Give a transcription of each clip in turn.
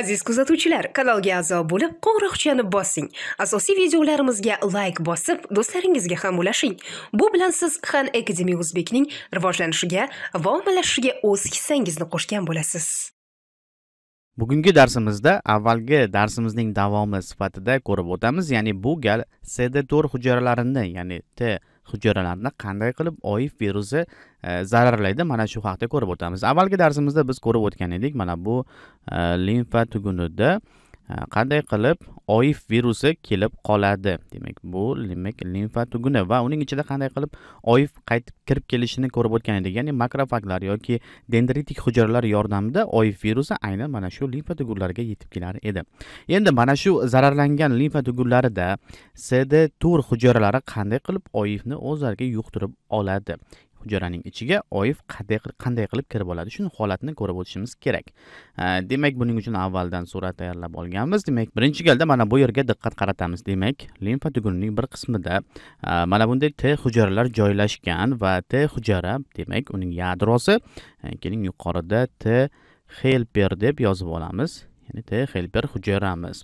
aziz kuzatuvchilar kanalga a'zo bo'lib qo'ng'iroqchani bossing asosiy videolarimizga layk bosib do'stlaringizga ham ulashing bu bilan siz han akademi o'zbekning rivojlanishiga va ommalashishiga o'z hissangizni qo'shgan bo'lasiz bugungi darsimizda avvalgi darsimizning davomi sifatida ko'rib o'tamiz ya'ni bu gal cd to'rt hujayralarini ya'ni t hujayralarni qanday qilib oif virusi e, zararlaydi mana shu haqida ko'rib o'tamiz avvalgi darsimizda biz ko'rib o'tgan edik mana bu e, limfa tugunida e, qanday qilib oif virusi kelib qoladi demak bu demak limfa tuguni va uning ichida qanday qilib oif qaytib kirib kelishini ko'rib o'tgan edik ya'ni makrofaglar yoki dendritik hujayralar yordamida oif virusi aynan mana shu limfa tugunlariga yetib kelar edi endi mana shu zararlangan limfa tugunlarida cd tur hujayralari qanday qilib oifni o'zlariga yuqtirib oladi hujraning ichiga oif qanday qilib kirib oladi shuni holatni ko'rib o'tishimiz kerak demak buning uchun avvaldan surat tayyorlab olganmiz demak birinchi galda mana bu yerga diqqat qaratamiz demak limfa tugunining bir qismida mana bunday t hujayralar joylashgan va t hujara demak uning yadrosi keling yuqorida t helper deb yozib olamiz ya'ni t helper hujayramiz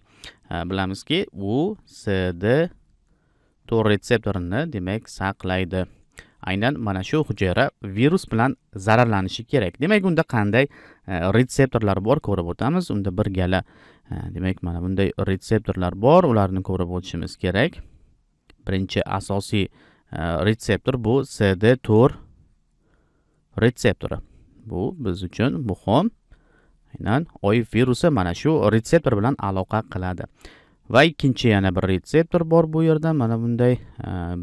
bilamizki u sd to retseptorini demak saqlaydi aynan mana shu hujayra virus bilan zararlanishi kerak demak unda qanday e, retseptorlar bor ko'rib o'tamiz unda bir gala e, demak mana bunday retseptorlar bor ularni ko'rib o'tishimiz kerak birinchi asosiy e, retseptor bu cd to'rt retseptori bu biz uchun muhim aynan oy virusi mana shu retseptor bilan aloqa qiladi va ikkinchi yana bir retseptor bor bu yerda mana bunday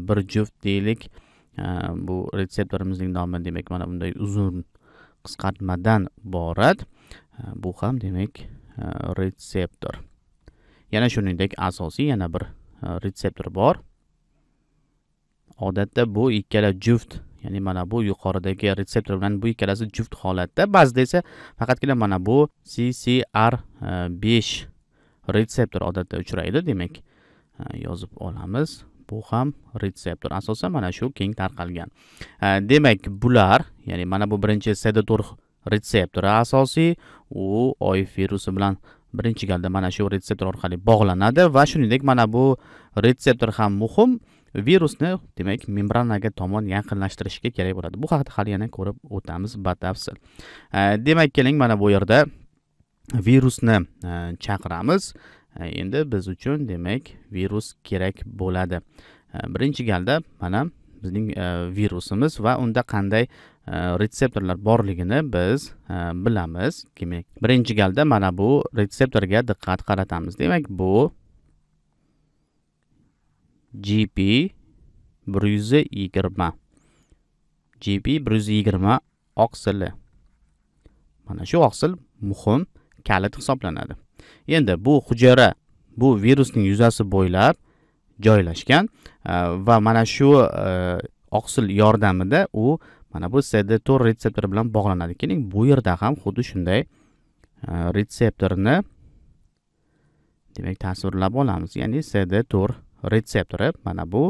bir juft deylik bu retseptlarimizning nomi demak mana bunday uzun qisqartmadan iborat bu ham demak e, retseptor yana shuningdek asosiy yana bir e, retseptor bor odatda bu ikkala juft ya'ni mana bu yuqoridagi retseptor bilan bu ikkalasi juft holatda ba'zida esa faqatgina mana bu ccr 5 e, retseptor odatda uchraydi demak yozib olamiz bu ham retseptor asosan mana shu keng tarqalgan demak bular ya'ni mana bu birinchi sedator retseptori asosiy u oy virusi bilan birinchi galda mana shu retseptor orqali bog'lanadi va shuningdek mana bu retseptor ham muhim virusni demak membranaga tomon yaqinlashtirishga kerak bo'ladi bu haqida hali yana ko'rib o'tamiz batafsil demak keling mana bu yerda virusni e, chaqiramiz endi biz uchun demak virus kerak bo'ladi birinchi galda mana bizning e, virusimiz va unda qanday e, retseptorlar borligini biz e, bilamiz demak birinchi galda mana bu retseptorga diqqat qaratamiz demak bu gp bir yuz yigirma gp bir yuz yigirma oqsili mana shu oqsil muhim kalit hisoblanadi endi bu hujayra bu virusning yuzasi bo'ylab joylashgan e, va mana shu e, oqsil yordamida u mana bu cd 4 retseptori bilan bog'lanadi keling bu yerda ham xuddi shunday e, retseptorni demak tasvirlab olamiz ya'ni cd 4 retseptori mana bu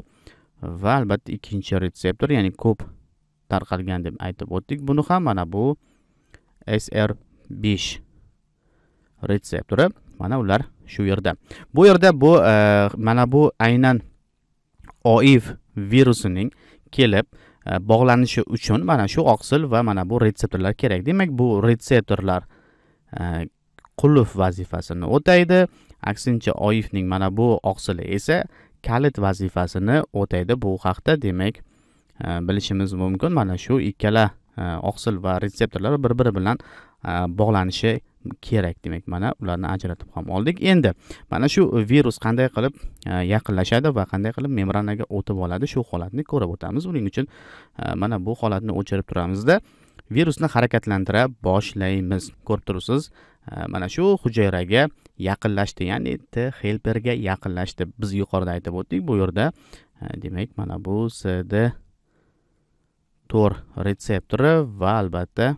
va albatta ikkinchi retseptor ya'ni ko'p tarqalgan deb aytib o'tdik buni ham mana bu sr besh retseptori mana ular shu yerda bu yerda bu e, mana bu aynan oiv virusining kelib e, bog'lanishi uchun mana shu oqsil va mana bu retseptorlar kerak demak bu retseptorlar e, qulf vazifasini o'taydi aksincha oifning mana bu oqsili esa kalit vazifasini o'taydi bu haqda demak bilishimiz mumkin mana shu ikkala Э, oqsil va retseptorlar bir biri bilan э, bog'lanishi kerak demak mana ularni ajratib ham oldik endi mana shu virus qanday qilib e, yaqinlashadi va qanday qilib membranaga o'tib oladi shu holatni ko'rib o'tamiz buning uchun e, mana bu holatni o'chirib turamizda virusni harakatlantira boshlaymiz ko'rib turibsiz e, mana shu hujayraga yaqinlashdi ya'ni t helperga yaqinlashdi biz yuqorida aytib o'tdik bu yerda demak mana bu sd to'r retseptori va albatta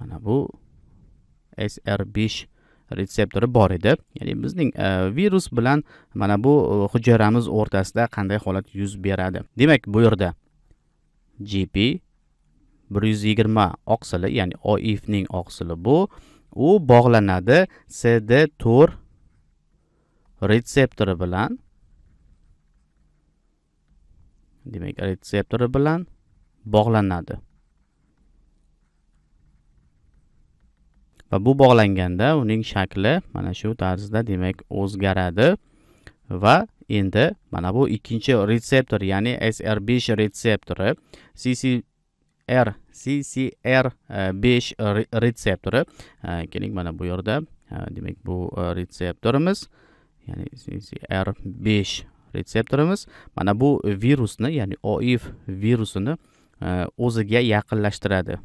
mana bu sr5 retseptori bor edi ya'ni bizning e, virus bilan mana bu e, hujayramiz o'rtasida qanday holat yuz beradi demak bu yerda gp 120 oqsili ya'ni oifning oqsili bu u bog'lanadi cd 4 retseptori bilan demak retseptori bilan bog'lanadi va bu bog'langanda uning shakli mana shu tarzda demak o'zgaradi va endi mana bu ikkinchi retseptor ya'ni sr5 retseptori ccr ccr5 e, retseptori e, keling mana bu yerda e, demak bu retseptorimiz ya'ni ccr5 retseptorimiz mana bu virusni ya'ni oif virusini e, o'ziga yaqinlashtiradi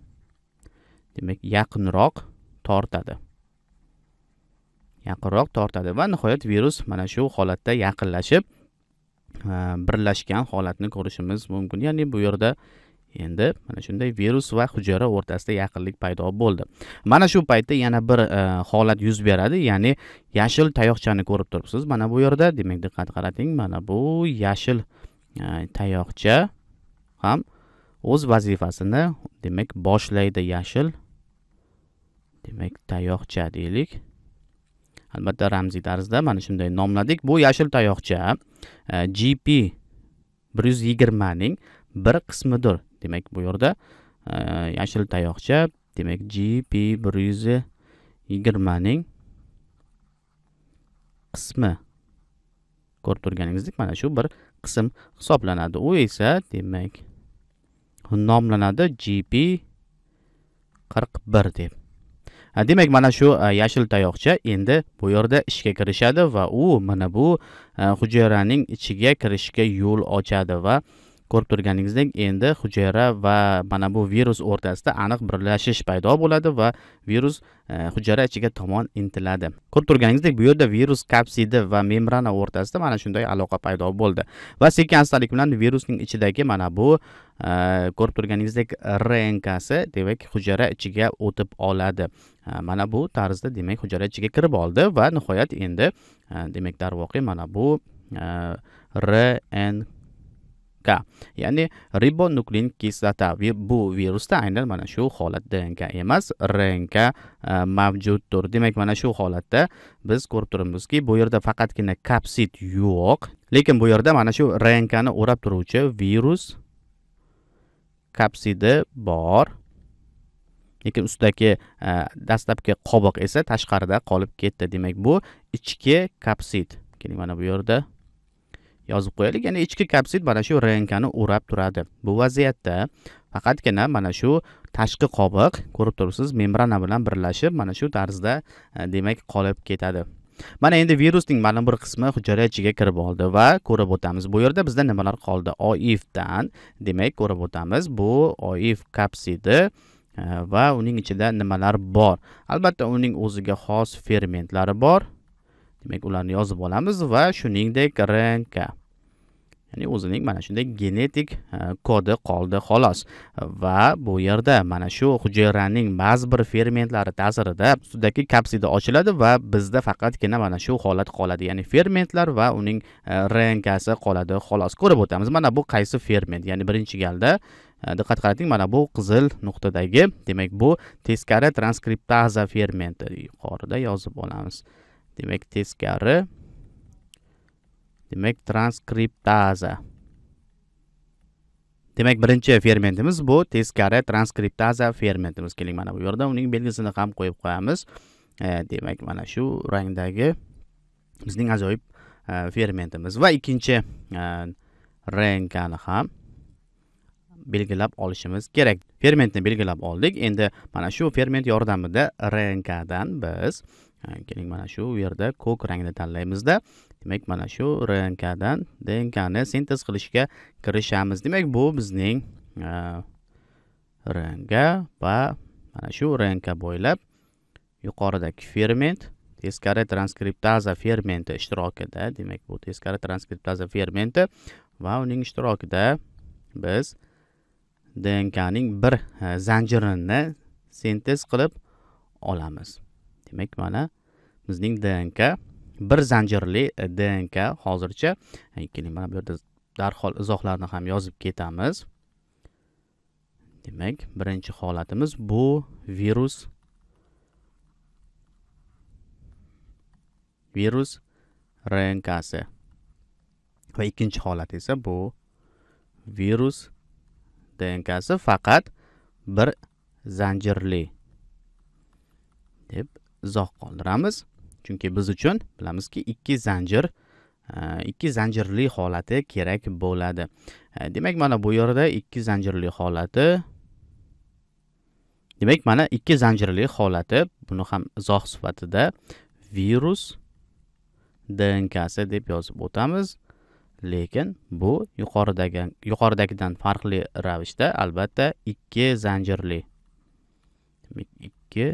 demak yaqinroq tortadi yaqinroq tortadi va nihoyat virus mana shu holatda yaqinlashib e, birlashgan holatni ko'rishimiz mumkin ya'ni bu yerda endi mana shunday virus va hujayra o'rtasida yaqinlik paydo bo'ldi mana shu paytda yana bir e, holat yuz beradi ya'ni yashil tayoqchani ko'rib turibsiz mana bu yerda demak diqqat qarating mana bu yashil e, tayoqcha ham o'z vazifasini demak boshlaydi yashil demak tayoqcha deylik albatta ramziy tarzda mana shunday nomladik bu yashil tayoqcha e, gp bir yuz yigirmaning bir qismidir demak bu yerda e, yashil tayoqcha demak gp bir yuz yigirmaning qismi ko'rib turganingizdek mana shu bir qism hisoblanadi u esa demak nomlanadi gp qirq bir deb demak mana shu e, yashil tayoqcha endi bu yerda ishga kirishadi va u mana bu e, hujayraning ichiga kirishga yo'l ochadi va ko'rib turganingizdek endi hujayra va mana bu virus o'rtasida aniq birlashish paydo bo'ladi va virus e, hujayra ichiga tomon intiladi ko'rib turganingizdek bu yerda virus kapsidi va membrana o'rtasida mana shunday aloqa paydo bo'ldi va sekin astalik bilan virusning ichidagi mana bu e, ko'rib turganingizdek rnkasi demak hujayra ichiga o'tib oladi e, mana bu tarzda demak hujayra ichiga kirib oldi va nihoyat endi demak darvoqe mana bu rn ka ya'ni ribonuklein kislota bu virusda aynan mana shu holat dnk emas rnk e, mavjuddir demak mana shu holatda biz ko'rib turibmizki bu yerda faqatgina kapsid yo'q lekin bu yerda mana shu rnkni o'rab turuvchi virus kapsidi bor lekin ustidagi e, dastlabki qobiq esa tashqarida qolib ketdi demak bu ichki kapsid keling mana bu yerda yozib qo'yaylik ya'ni ichki kapsid mana shu rnkni o'rab turadi bu vaziyatda faqatgina mana shu tashqi qobiq ko'rib turibsiz membrana bilan birlashib mana shu tarzda e, demak qolib ketadi mana endi virusning ma'lum bir qismi hujayra ichiga kirib oldi va ko'rib o'tamiz bu yerda bizda nimalar qoldi oifdan demak ko'rib o'tamiz bu oif kapsidi e, va uning ichida nimalar bor albatta uning o'ziga xos fermentlari bor demak ularni yozib olamiz va shuningdek rnk ya'ni o'zining mana shunday genetik e, kodi qoldi xolos va bu yerda mana shu hujayraning ba'zi bir fermentlari ta'sirida sutdagi kapsida ochiladi va bizda faqatgina mana shu holat qoladi ya'ni fermentlar va uning e, rnkasi qoladi xolos ko'rib o'tamiz mana bu qaysi ferment ya'ni birinchi galda e, diqqat qarating mana bu qizil nuqtadagi demak bu teskari transkriptaza fermenti yuqorida yozib olamiz demak teskari demak transkriptaza demak birinchi fermentimiz bu teskari transkriptaza fermentimiz keling mana bu yerda uning belgisini ham qo'yib qo'yamiz e, demak mana shu rangdagi bizning ajoyib e, fermentimiz va ikkinchi e, rnkni ham belgilab olishimiz kerak fermentni belgilab oldik endi mana shu ferment yordamida rnkdan biz e, keling mana shu yerda ko'k rangni tanlaymizda demak mana shu rnkdan dnkni sintez qilishga kirishamiz demak bu bizning e, rnk va mana shu rnk bo'ylab yuqoridagi ferment teskari transkriptaza fermenti ishtirokida demak bu teskari transkriptaza fermenti va uning ishtirokida biz dnkning bir e, zanjirini sintez qilib olamiz demak mana bizning dnk bir zanjirli e, dnk hozircha e, keling mana bu yerda darhol izohlarni ham yozib ketamiz demak birinchi holatimiz bu virus virus rnkasi va ikkinchi holat esa bu virus dnkasi faqat bir zanjirli deb izoh qoldiramiz chunki biz uchun bilamizki ikki zanjir e, ikki zanjirli holati kerak bo'ladi e, demak mana bu yerda ikki zanjirli holati demak mana ikki zanjirli holati buni ham izoh sifatida virus dnksi deb yozib o'tamiz lekin bu yuqoridagi yuqoridagidan farqli ravishda albatta ikki zanjirli demak ikki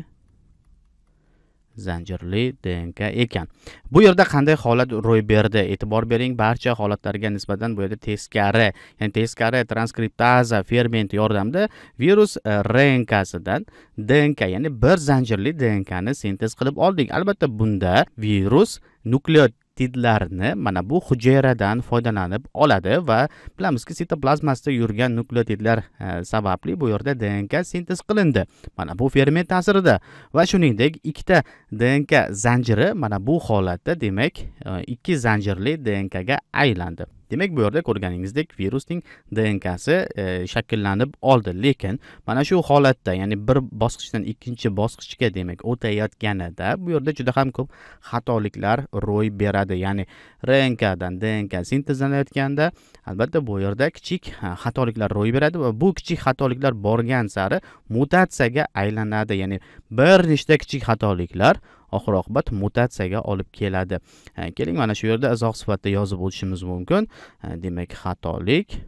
zanjirli dnk ekan bu yerda qanday holat ro'y berdi e'tibor bering barcha holatlarga nisbatan bu yerda teskari ya'ni teskari transkriptaza ferment yordamida virus e, rnkasidan dnk ya'ni bir zanjirli dnkni sintez qilib oldik albatta bunda virus nukleot nukleotidlarni mana bu hujayradan foydalanib oladi va bilamizki sitoplazmasida yurgan nukleotidlar e, sababli bu yerda dnk sintez qilindi mana bu ferment ta'sirida va shuningdek ikkita dnk zanjiri mana bu holatda demak e, ikki zanjirli dnkga aylandi demak bu yerda ko'rganingizdek virusning dnkasi e, shakllanib oldi lekin mana shu holatda ya'ni bir bosqichdan ikkinchi bosqichga demak o'tayotganida bu yerda juda ham ko'p xatoliklar ro'y beradi ya'ni rnkdan dnk sintezlanayotganda albatta bu yerda kichik xatoliklar ro'y beradi va bu kichik xatoliklar borgan sari mutatsiyaga aylanadi ya'ni bir nechta kichik xatoliklar oxir oqibat mutatsiyaga olib keladi e, keling mana shu yerda izoh sifatida yozib o'tishimiz mumkin e, demak xatolik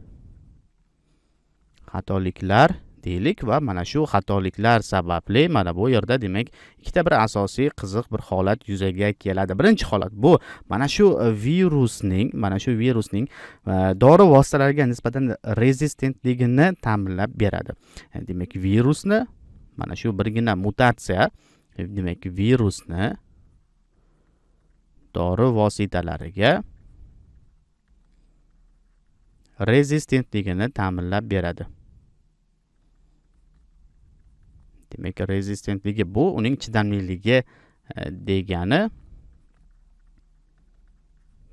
xatoliklar deylik va mana shu xatoliklar sababli mana bu yerda demak ikkita bir asosiy qiziq bir holat yuzaga keladi birinchi holat bu mana shu virusning mana shu virusning e, dori vositalariga nisbatan rezistentligini ta'minlab beradi demak virusni mana shu birgina mutatsiya E, demak virusni dori vositalariga rezistentligini ta'minlab beradi demak rezistentligi bu uning chidamliligi e, degani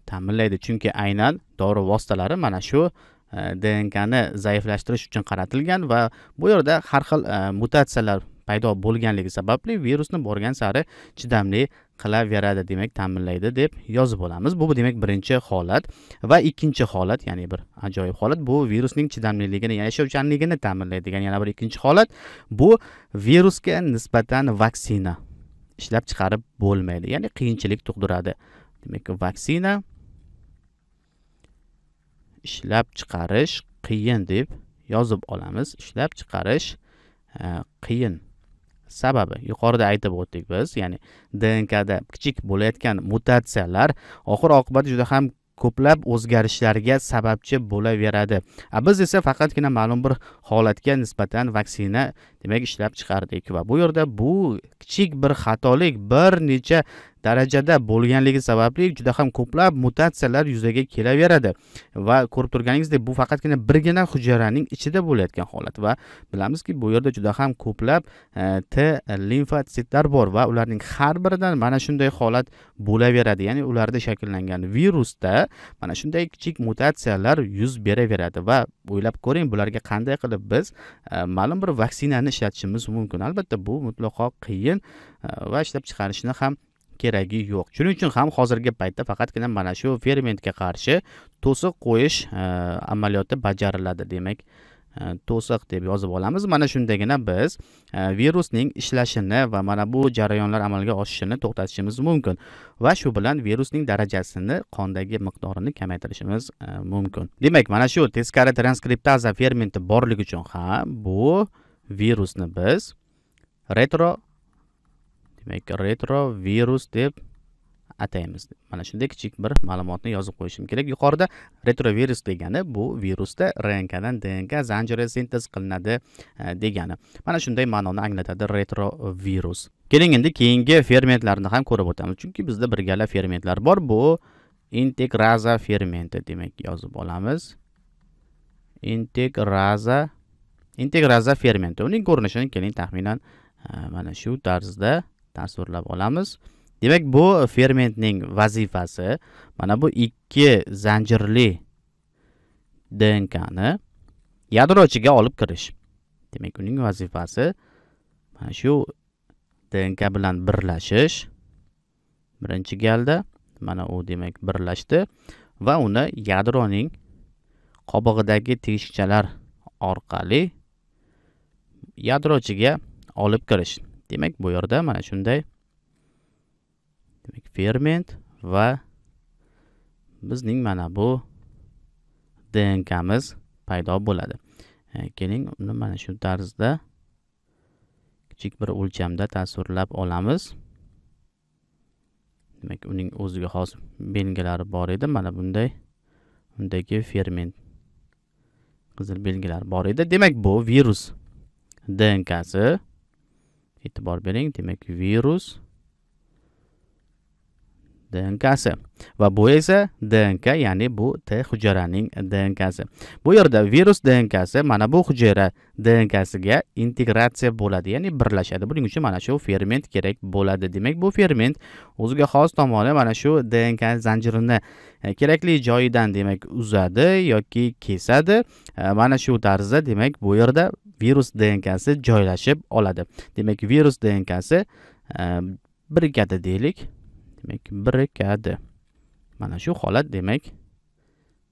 ta'minlaydi chunki aynan dori vositalari mana shu e, dnkni zaiflashtirish uchun qaratilgan va bu yerda har xil mutatsiyalar paydo bo'lganligi sababli virusni borgan sari chidamli qilaveradi demak ta'minlaydi deb yozib olamiz bu demak birinchi holat va ikkinchi holat ya'ni bir ajoyib holat bu virusning chidamliligini yashovchanligini ta'minlaydi degan yana bir ikkinchi holat bu virusga nisbatan vaksina ishlab chiqarib bo'lmaydi ya'ni qiyinchilik tug'diradi demak vaksina ishlab chiqarish qiyin deb yozib olamiz ishlab chiqarish e, qiyin sababi yuqorida aytib o'tdik biz ya'ni dnkda kichik bo'layotgan mutatsiyalar oxir oqibat juda ham ko'plab o'zgarishlarga sababchi bo'laveradi a biz esa faqatgina ma'lum bir holatga nisbatan vaksina demak ishlab chiqardik va bu yerda bu kichik bir xatolik bir necha darajada bo'lganligi sababli juda ham ko'plab mutatsiyalar yuzaga kelaveradi va ko'rib turganingizdek bu faqatgina birgina hujayraning ichida bo'layotgan holat va bilamizki bu yerda juda ham ko'plab e, t limfotsitlar bor va ularning har biridan mana shunday holat bo'laveradi ya'ni ularda shakllangan virusda mana shunday kichik mutatsiyalar yuz beraveradi va o'ylab ko'ring bularga qanday qilib biz e, ma'lum bir vaksinani ishlatishimiz mumkin albatta bu mutlaqo qiyin e, va ishlab chiqarishni ham keragi yo'q shuning uchun ham hozirgi paytda faqatgina mana shu fermentga qarshi to'siq qo'yish e, amaliyoti bajariladi demak e, to'siq deb yozib olamiz mana shundagina biz e, virusning ishlashini va mana bu jarayonlar amalga oshishini to'xtatishimiz mumkin va shu bilan virusning darajasini qondagi miqdorini kamaytirishimiz mumkin demak mana shu teskari transkriptaza fermenti borligi uchun ham bu virusni biz retro demak retrovirus deb ataymiz mana shunday kichik bir ma'lumotni yozib qo'yishim kerak yuqorida retrovirus degani bu virusda rnkdan dnk zanjiri sintez qilinadi e, degani mana shunday ma'noni anglatadi retrovirus keling endi keyingi fermentlarni ham ko'rib o'tamiz chunki bizda bir gala fermentlar bor bu integraza fermenti demak yozib olamiz integraza integraza fermenti uning ko'rinishini keling taxminan e, mana shu tarzda tasvirlab olamiz demak bu fermentning vazifasi mana bu ikki zanjirli dnkni ichiga olib kirish demak uning vazifasi mana shu dnk bilan birlashish birinchi galda mana u demak birlashdi va uni yadroning qobig'idagi teshikchalar orqali yadrochiga olib kirish demak bu yerda mana shunday demak ferment va bizning mana bu dnkmiz paydo bo'ladi e, keling uni mana shu tarzda kichik bir o'lchamda tasvirlab olamiz demak uning o'ziga xos belgilari bor edi mana bunday undagi ferment qizil belgilar bor edi demak bu virus dnksi e'tibor bering demak virus dnkasi va bu esa DNK ya'ni bu T hujayraning DNKsi. Bu yerda virus DNKsi mana bu hujayra dnkasiga integratsiya bo'ladi, ya'ni birlashadi. Buning uchun mana shu ferment kerak bo'ladi. Demak, bu ferment o'ziga xos tomoni mana shu DNK zanjirini e, kerakli joyidan demak uzadi yoki kesadi. E, mana shu tarzda demak bu yerda virus dnkasi joylashib oladi demak virus dnkasi e, birikadi deylik demak birikadi mana shu holat demak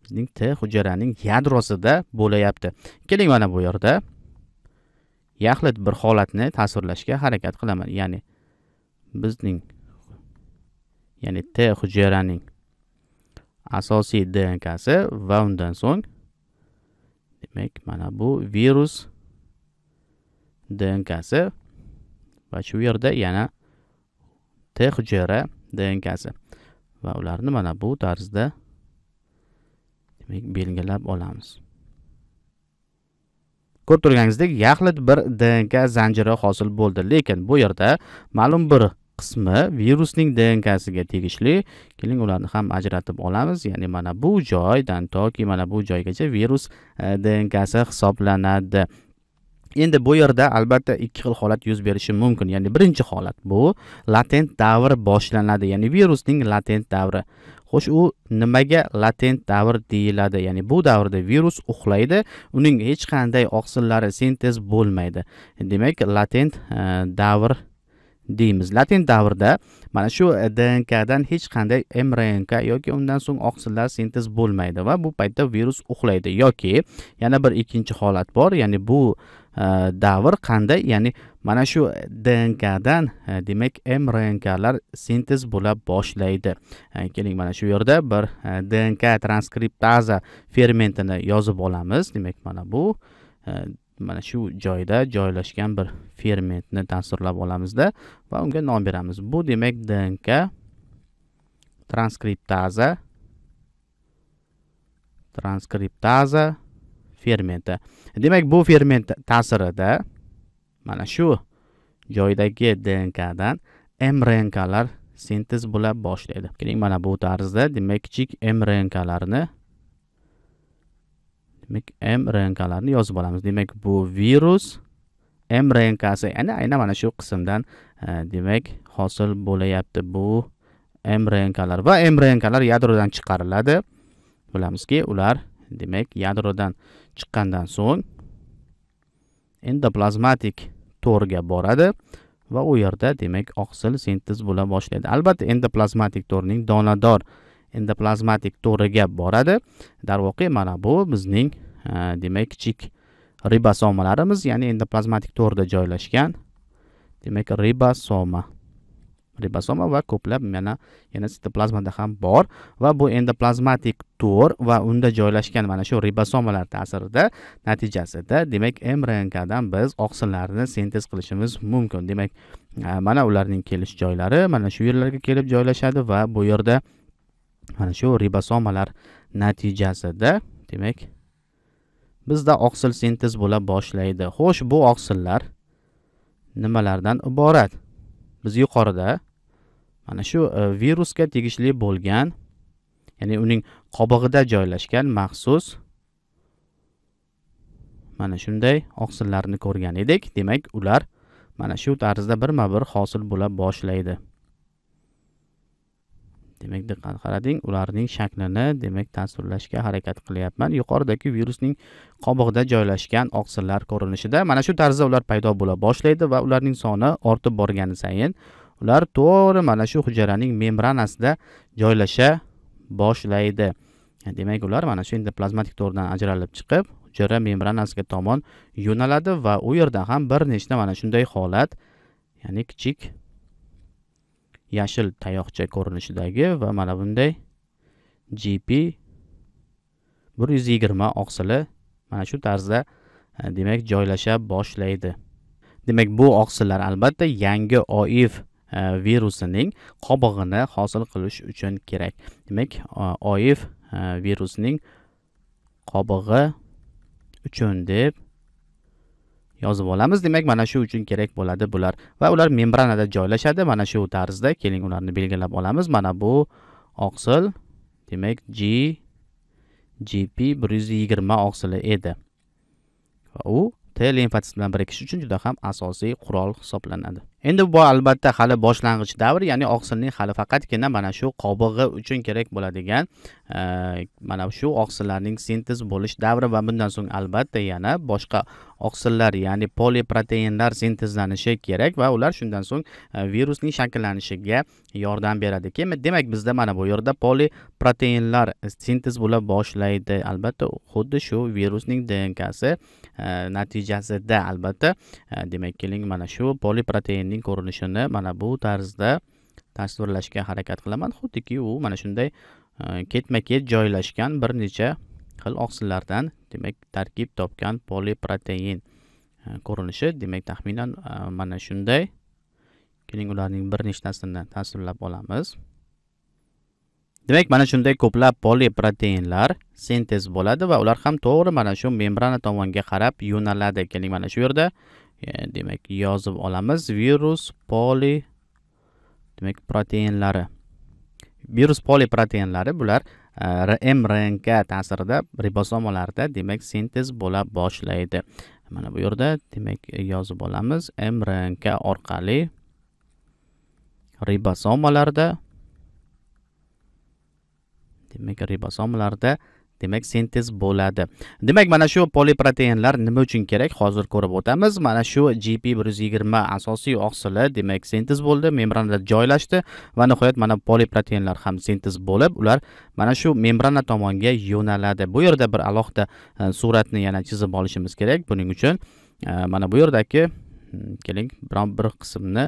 bizning t hujayraning yadrosida bo'layapti keling mana bu yerda yaxlit bir holatni tasvirlashga harakat qilaman ya'ni bizning ya'ni t hujayraning asosiy dnkasi va undan so'ng demak mana bu virus DNKsi va shu yerda yana t hujayra DNKsi va ularni mana bu tarzda demak belgilab olamiz ko'rib turganingizdek yaxlit bir dnk zanjiri hosil bo'ldi lekin bu yerda ma'lum bir qismi virusning DNKsiga tegishli keling ularni ham ajratib olamiz ya'ni mana bu joydan toki mana bu joygacha virus e, DNKsi hisoblanadi endi bu yerda albatta ikki xil holat yuz berishi mumkin ya'ni birinchi holat bu latent davr boshlanadi ya'ni virusning latent davri xo'sh u nimaga latent davr deyiladi ya'ni bu davrda virus uxlaydi uning hech qanday oqsillari sintez bo'lmaydi demak latent e, davr deymiz latin davrida mana shu e, dnkdan hech qanday mrnk yoki undan so'ng oqsillar sintez bo'lmaydi va bu paytda virus uxlaydi yoki yana bir ikkinchi holat bor ya'ni bu e, davr qanday ya'ni mana shu dnkdan e, demak mrnklar sintez bo'la boshlaydi keling mana shu yerda bir dnk transkriptaza fermentini yozib olamiz demak mana bu mana shu joyda joylashgan bir fermentni tasvirlab olamizda va unga nom beramiz bu demak dnk transkriptaza transkriptaza fermenti demak bu ferment ta'sirida mana shu joydagi dnkdan mrnkalar sintez bo'la boshlaydi keling mana bu tarzda demak kichik mrnkalarni demak mrnkalarni yozib olamiz demak bu virus mrnkasi ya'ni aynan mana shu qismdan e, demak hosil bo'layapti bu mrnklar va mrnklar yadrodan chiqariladi bilamizki ular demak yadrodan chiqqandan so'ng endoplazmatik torga boradi va u yerda demak oqsil sintez bo'la boshlaydi albatta endoplazmatik torning donador endoplazmatik to'riga boradi darvoqe mana bu bizning e, demak kichik ribosomalarimiz ya'ni endoplazmatik to'rda joylashgan demak ribosoma ribosoma va ko'plab mana yana sitoplazmada ham bor va bu endoplazmatik to'r va unda joylashgan mana shu ribosomalar ta'sirida natijasida demak mrnkdan biz oqsillarni sintez qilishimiz mumkin demak e, mana ularning kelish joylari mana shu yerlarga kelib joylashadi va bu yerda mana shu ribosomalar natijasida demak bizda oqsil sintez bo'la boshlaydi xo'sh bu oqsillar nimalardan iborat biz yuqorida mana shu e, virusga tegishli bo'lgan ya'ni uning qobig'ida joylashgan maxsus mana shunday oqsillarni ko'rgan edik demak ular mana shu tarzda birma bir hosil bo'la boshlaydi demak diqqat qarating ularning shaklini demak tasvirlashga harakat qilyapman yuqoridagi virusning qobig'ida joylashgan oqsillar ko'rinishida mana shu tarzda ular paydo bo'la boshlaydi va ularning soni ortib borgani sayin ular to'g'ri mana shu hujayraning membranasida joylasha boshlaydi demak ular mana shu endoplazmatik to'rdan ajralib chiqib hujayra membranasiga tomon yo'naladi va u yerda ham bir nechta mana shunday holat ya'ni kichik yashil tayoqcha ko'rinishidagi va mana bunday gp 120 oqsili mana shu tarzda e, demak joylasha boshlaydi demak bu oqsillar albatta yangi oif e, virusining qobig'ini hosil qilish uchun kerak demak oif e, virusining qobig'i uchun deb yozib olamiz demak mana shu uchun kerak bo'ladi bular va ular membranada joylashadi mana shu tarzda keling ularni belgilab olamiz mana bu oqsil demak g gp bir yuz yigirma oqsili edi va u t limfatsit bilan birikish uchun juda ham asosiy qurol hisoblanadi endi bu albatta hali boshlang'ich davr ya'ni oqsilning hali faqatgina mana shu qobig'i uchun kerak bo'ladigan e, mana shu oqsillarning sintez bo'lish davri va bundan so'ng albatta yana boshqa oqsillar ya'ni poliproteinlar sintezlanishi kerak va ular shundan so'ng e, virusning shakllanishiga yordam beradi demak bizda mana bu yerda poliproteinlar sintez bo'la boshlaydi albatta xuddi shu virusning dnkasi e, natijasida albatta demak keling mana shu poliproteinning insonning ko'rinishini mana bu tarzda tasvirlashga harakat qilaman xuddiki u mana shunday e, ketma ket joylashgan bir necha xil oqsillardan demak tarkib topgan poliprotein e, ko'rinishi demak taxminan e, mana shunday keling ularning bir nechtasini tasvirlab olamiz demak mana shunday ko'plab poliproteinlar sintez bo'ladi va ular ham to'g'ri mana shu membrana tomonga qarab yo'naladi keling mana shu yerda E, demak yozib olamiz virus poli demak proteinlari virus poli proteinlari bular e, mrnk ta'sirida ribosomalarda demak sintez bo'la boshlaydi mana bu yerda demak yozib olamiz mrnk orqali ribosomalarda demak ribosomalarda demak sintez bo'ladi demak mana shu poliproteinlar nima uchun kerak hozir ko'rib o'tamiz mana shu gp bir yuz yigirma asosiy oqsili demak sintez bo'ldi membranada joylashdi va nihoyat mana poliproteinlar ham sintez bo'lib ular mana shu membrana tomonga yo'naladi bu yerda bir alohida e, suratni yana chizib olishimiz kerak buning uchun e, mana bu yerdagi hmm, keling biron bir qismni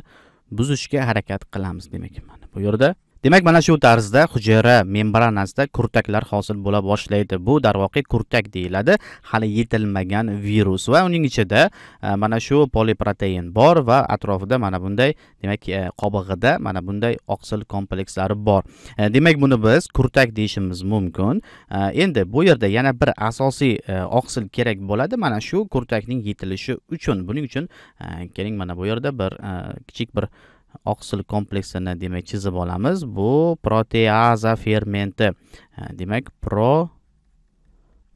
buzishga harakat qilamiz demak mana bu yerda demak mana shu tarzda hujayra membranasida kurtaklar hosil bo'la boshlaydi bu darvoqe kurtak deyiladi hali yetilmagan virus va uning ichida e, mana shu poliprotein bor va atrofida mana bunday demak e, qobig'ida mana bunday oqsil komplekslari bor e, demak buni biz kurtak deyishimiz mumkin endi bu yerda yana bir asosiy oqsil kerak bo'ladi mana shu kurtakning yetilishi uchun buning uchun keling mana bu yerda bir kichik bir oqsil kompleksini demak chizib olamiz bu proteaza fermenti demak pro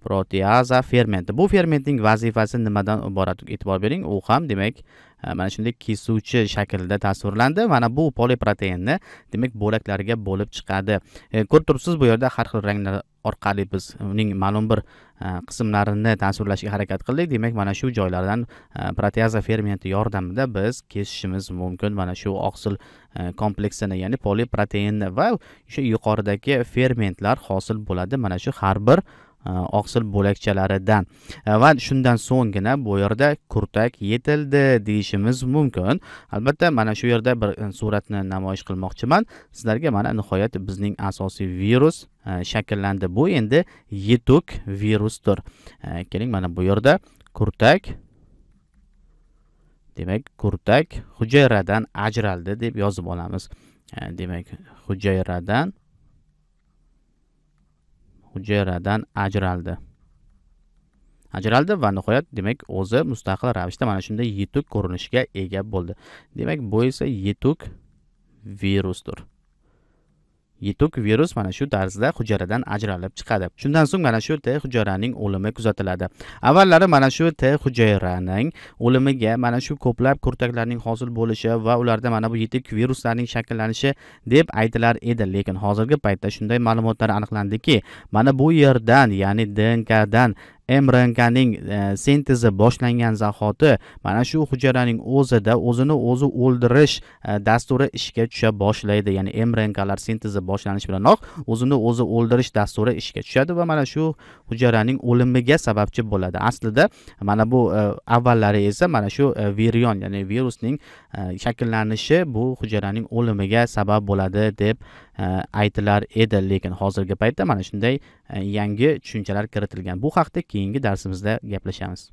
proteaza fermenti bu fermentning vazifasi nimadan iborat e'tibor bering u ham demak mana shunday kesuvchi shaklda tasvirlandi mana bu poliproteinni demak bo'laklarga bo'lib chiqadi e, ko'rib turibsiz bu yerda har xil ranglar orqali biz uning ma'lum bir Э, qismlarini tasvirlashga harakat qildik demak mana shu joylardan e, proteaza fermenti yordamida biz kesishimiz mumkin mana shu oqsil e, kompleksini ya'ni poliproteinni va o'sha yuqoridagi fermentlar hosil bo'ladi mana shu har bir Э, oqsil bo'lakchalaridan э, va shundan so'nggina bu yerda kurtak yetildi deyishimiz mumkin albatta mana shu yerda bir e, suratni namoyish qilmoqchiman sizlarga mana nihoyat bizning asosiy virus e, shakllandi bu endi yetuk virusdir e, keling mana bu yerda kurtak demak kurtak hujayradan ajraldi deb yozib olamiz demak hujayradan hujayradan ajraldi ajraldi va nihoyat demak o'zi mustaqil ravishda mana shunday yetuk ko'rinishga ega bo'ldi demak bu esa yetuk virusdir yetuk virus mana shu tarzda hujayradan ajralib chiqadi shundan so'ng mana shu t hujayraning o'limi kuzatiladi avvallari mana shu t hujayraning o'limiga mana shu ko'plab kurtaklarning hosil bo'lishi va ularda mana bu yetuk viruslarning shakllanishi deb aytilar edi lekin hozirgi paytda shunday ma'lumotlar aniqlandiki mana bu yerdan ya'ni dnkdan mrnkaning e, sintezi boshlangan zahoti mana shu hujayraning o'zida o'zini o'zi o'ldirish e, dasturi ishga tusha boshlaydi ya'ni mrnklar sintezi boshlanishi bilanoq o'zini o'zi o'ldirish dasturi ishga tushadi va mana shu hujayraning o'limiga sababchi bo'ladi aslida mana bu e, avvallari esa mana shu virion ya'ni virusning shakllanishi bu hujayraning o'limiga sabab bo'ladi deb aytilar edi lekin hozirgi paytda mana shunday yangi tushunchalar kiritilgan bu haqda keyingi darsimizda gaplashamiz